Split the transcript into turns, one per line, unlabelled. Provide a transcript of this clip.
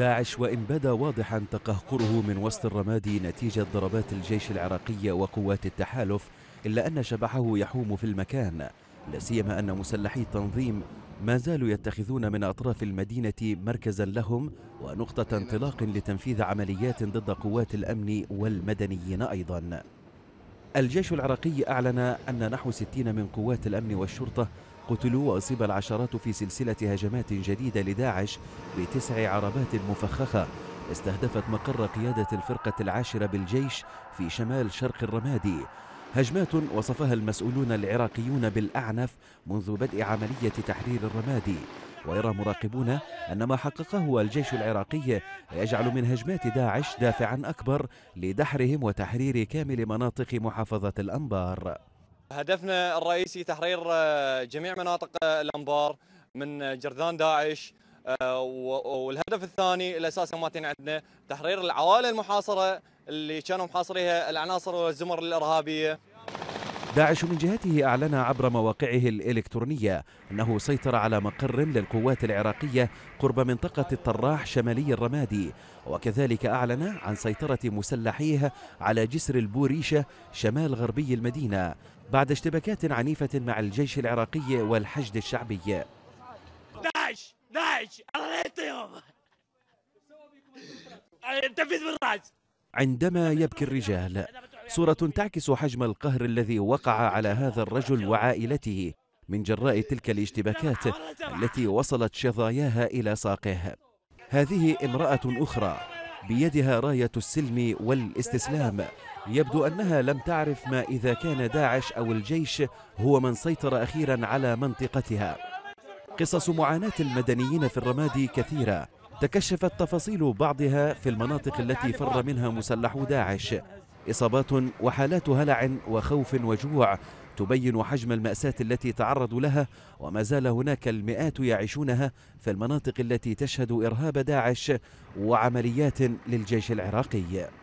داعش وإن بدا واضحا تقهقره من وسط الرماد نتيجة ضربات الجيش العراقي وقوات التحالف إلا أن شبحه يحوم في المكان لا سيما أن مسلحي التنظيم ما زالوا يتخذون من أطراف المدينة مركزا لهم ونقطة انطلاق لتنفيذ عمليات ضد قوات الأمن والمدنيين أيضاً الجيش العراقي أعلن أن نحو 60 من قوات الأمن والشرطة قتلوا وأصيب العشرات في سلسلة هجمات جديدة لداعش بتسع عربات مفخخة استهدفت مقر قيادة الفرقة العاشرة بالجيش في شمال شرق الرمادي هجمات وصفها المسؤولون العراقيون بالأعنف منذ بدء عملية تحرير الرمادي ويرى مراقبون أن ما حققه الجيش العراقي ويجعل من هجمات داعش دافعا أكبر لدحرهم وتحرير كامل مناطق محافظة الأنبار
هدفنا الرئيسي تحرير آه، جميع مناطق آه، الأنبار من آه، جرذان داعش والهدف الثاني الاساسي ما عندنا تحرير العوائل المحاصره اللي كانوا محاصريها العناصر والزمر الارهابيه
داعش من جهته أعلن عبر مواقعه الإلكترونية أنه سيطر على مقر للقوات العراقية قرب منطقة الطراح شمالي الرمادي وكذلك أعلن عن سيطرة مسلحيه على جسر البوريشة شمال غربي المدينة بعد اشتباكات عنيفة مع الجيش العراقي والحشد الشعبي داعش داعش أغريتهم انتفذ بالراس عندما يبكي الرجال صورة تعكس حجم القهر الذي وقع على هذا الرجل وعائلته من جراء تلك الاشتباكات التي وصلت شظاياها إلى ساقه هذه امرأة أخرى بيدها راية السلم والاستسلام يبدو أنها لم تعرف ما إذا كان داعش أو الجيش هو من سيطر أخيرا على منطقتها قصص معاناة المدنيين في الرمادي كثيرة تكشفت تفاصيل بعضها في المناطق التي فر منها مسلح داعش إصابات وحالات هلع وخوف وجوع تبين حجم المأساة التي تعرضوا لها وما زال هناك المئات يعيشونها في المناطق التي تشهد إرهاب داعش وعمليات للجيش العراقي